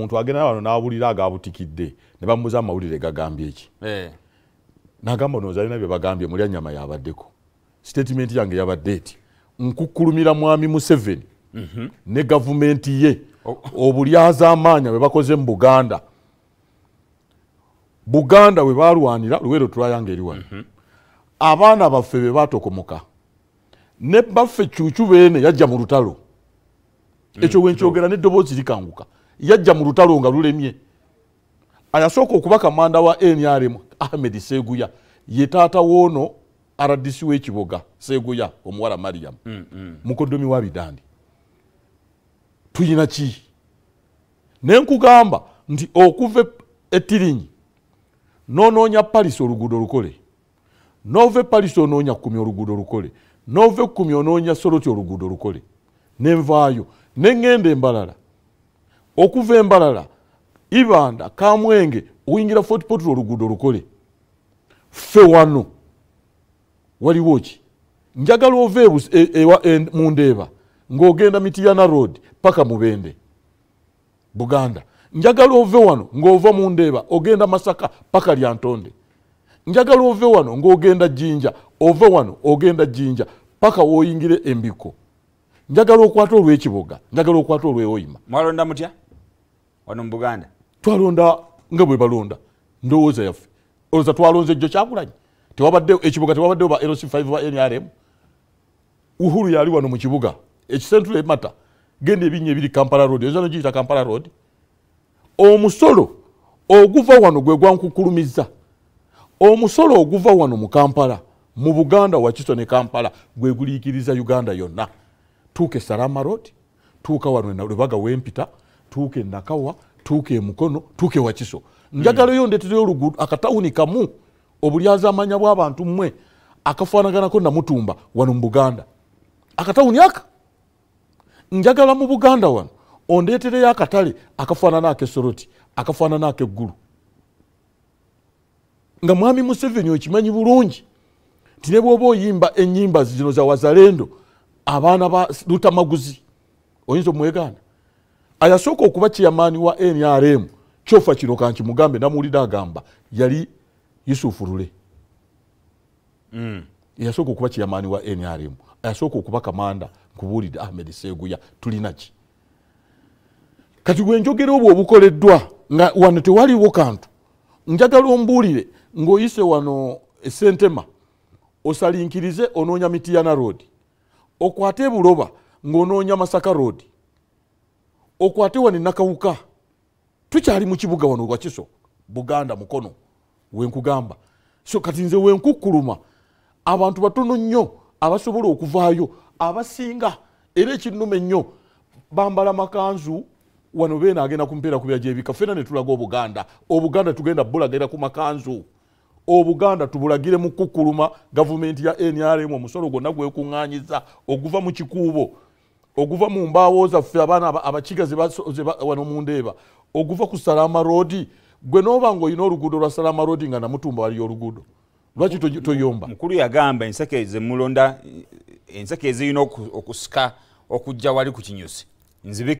omuntu agenda wano nawulira agabutikidde nebamuza amawulire gagambye eki eh. nagamba nozalina byebagambye mulya nyama yabaddeko statement yange yabadde eti nkukulumira mwami museveni mhm. ne gavumenti ye oh. obulyaza amaanya bwebakoze mu buganda buganda webalwanira luwero tulayanga eri wano mhm. abaana baffe bebatokomoka ne baffe cucu bene yajja mu lutalo mm, ekyo wenkyogera nedoboozi likanguka yajja mu lutalo nga lulemye ayasooka okuba kamanda wa nrm ahmed seguya ye taata woono rdc wekiboga seguya omuwala mariam mm, mm. mukodomi wa bidandi tuyina ki nenkugamba nti okuva etirinyi nonoonya parisi oluguudo olukole nova e parisi onoonya kumi oluguudo olukole nova ekumi onoonya soloti oluguudo olukole nenvaayo neŋŋenda embalala okuva embalala ibanda kamwenge oyingira fort potr oluguudo olukole ffe wano waliwo ki njagala ova e e, e, mundeeba ngaogenda mitiana road paka mubende buganda njagala ove wano ngaova mundeeba ogenda masaka paka lyantonde njagala ove wano ngaogenda jinja ove wano ogenda jinja paka woyingire embiko njagala okwata olwekiboga njagala okwata olwewoima mwalonda mutya wano mu buganda twalonda nga bwe balonda ndowooza yaffe olooza twalonze jjo kyakulanye tewabadde ekibuga tewabaddewo ba lc5 ba nrm uhuru yali wano mu kibuga ekisentula emata genda ebinya ebiri kampala road oza nogiyita kampala road omusolo oguva wano gwe gwankukulumiza omusolo oguva wano mu kampala mu buganda wakiso ne kampala gwe guliikiriza uganda yonna tuuka esalama road tuuka wano e lubaga wempita tuuka e nakawa tuuka e mukono tuuka e wakiso njagala yondetereyo oluguudo akatawuni kamu obulyazamanya bwabantu mmwe akafanaganako namutumba wano mu buganda akatawuni aka njagala mu buganda wano ondetereyo akatale akafaanana akesoroti akafaanana akeggulu nga mwami museveni okimanyi bulungi nti ne bwoba oyimba enyimba zino za wazalendo abaana ba lutamaguzi oyinza omwegaana ayasooka okuba kiyamaani wa nrm kyofa kino kanki mugambe namuwulidde agamba yali yusufu lule eyasooka hmm. okuba kiyamaani wa nrm ayasooka okuba kamanda nkubuulidde ahmed seguya tulina ki kati gwenjogera obwo obukoleddwa nga wano tewaliwo kantu njagala ombuulire ngaoyise wano esentema osalinkirize onoonya mitiyana road okwate buloba ngaonoonya masaka roodi okwatewa nenakawuka tukyali mukibuga wano lwakiso buganda mukono wenkugamba so kati nze wenkukuluma abantu batono nnyo abasobola okuvaayo abasinga era ekinuma ennyo bambala makanzu wano beena agenda kumpeera kubya gyebika fena netulaga obuganda obuganda tugenda bulagira ku makanzu obuganda tubulagire mu kukuluma gavumenti ya nrm omusolo gwonna gwekuŋŋanyiza oguva mu kikuubo oguva mu mbaawo zaffe abaana abakiga wano mundeeba oguva ku salama roodi gwe nooba ngaoyina oluguudo lwa salama roodi nga namutumba waliyo oluguudo lwaki toyomba mukulu yagamba enseke zemulonda enseke ezirina okusika okujja wali ku kinyusi